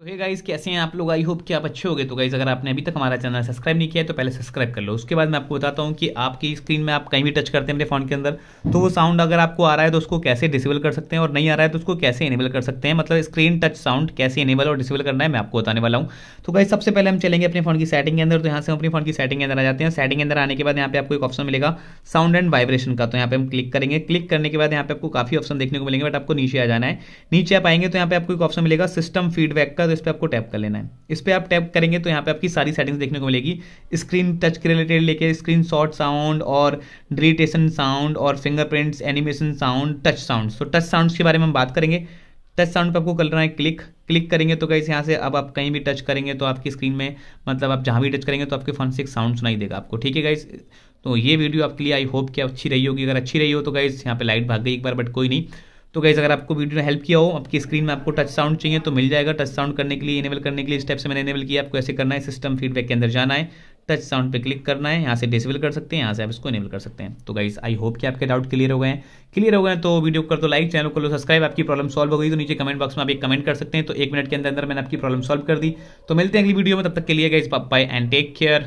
तो hey guys कैसे हैं आप लोग आई होप कि आप अच्छे गए तो गाइज़ अगर आपने अभी तक हमारा चैनल सब्सक्राइब नहीं किया है तो पहले सब्सक्राइब कर लो उसके बाद मैं आपको बताता हूँ कि आपकी स्क्रीन में आप कहीं भी टच करते हैं मेरे फ़ोन के अंदर तो वो साउंड अगर आपको आ रहा है तो उसको कैसे डिसेबल कर सकते हैं और नहीं आ रहा है तो उसको कैसे इनेबल कर सकते हैं मतलब स्क्रीन टच साउंड कैसे इनेबल और डिसेबल करना है मैं आपको बताने वाला हूँ तो गाइज सबसे पहले हम चलेंगे अपने फोन की सेटिंग के अंदर तो यहाँ से हम अपनी फोन की सेटिंग के अंदर आ जाते हैं सेटिंग के अंदर आने के बाद यहाँ पे आपको एक ऑप्शन मिलेगा साउंड एंड वाइब्रेशन का तो यहाँ पे हम क्लिक करेंगे क्लिक करने के बाद यहाँ पे आपको काफ़ी ऑप्शन देखने को मिलेंगे बट आपको नीचे आ जाना है नीचे आप आएंगे तो यहाँ पे आपको एक ऑप्शन मिलेगा सिस्टम फीडबैक का तो इस पर आपको टैप कर लेना है इस पर आप टैप करेंगे तो यहाँ पे आपकी सारी सेटिंग्स देखने को मिलेगी स्क्रीन टच के रिलेटेड लेके स्क्रीन शॉट साउंड और डिलीटेशन साउंड और fingerprints animation sound touch sound तो टच साउंड के बारे में हम बात करेंगे टच साउंड पर आपको करना है क्लिक क्लिक करेंगे तो कैसे यहाँ से अब आप कहीं भी टच करेंगे तो आपकी स्क्रीन में मतलब आप जहाँ भी टच करेंगे तो आपके फ़ोन से एक साउंड सुनाई देगा आपको ठीक है गाइस तो ये वीडियो आपके लिए आई होप कि अच्छी रही होगी अगर अच्छी रही हो तो गाइस यहाँ पे लाइट भाग गई एक बार बट कोई नहीं तो गाइज अगर आपको वीडियो ने हेल्प किया हो आपकी स्क्रीन में आपको टच साउंड चाहिए तो मिल जाएगा टच साउंड करने के लिए इनेबल करने के लिए स्टेप से मैंने इनेबल किया आपको ऐसे करना है सिस्टम फीडबैक के अंदर जाना है टच साउंड पे क्लिक करना है यहाँ से डिसेबल कर सकते हैं यहाँ से आप इसको इनेबल कर सकते हैं तो गाइज आई होप कि आपके डाउट क्लियर हो गए हैं क्लियर हो गए तो वीडियो कर दो तो लाइक चैनल को लो सब्सक्राइब आपकी प्रॉब्लम सॉल्व हो गई तो नीचे कमेंट बॉक्स में आप एक कमेंट कर सकते हैं तो एक मिनट के अंदर अंदर मैंने आपकी प्रॉब्लम सॉल्व कर दी तो मिलते हैं अगली वीडियो में तब तक के लिए guys bye and take care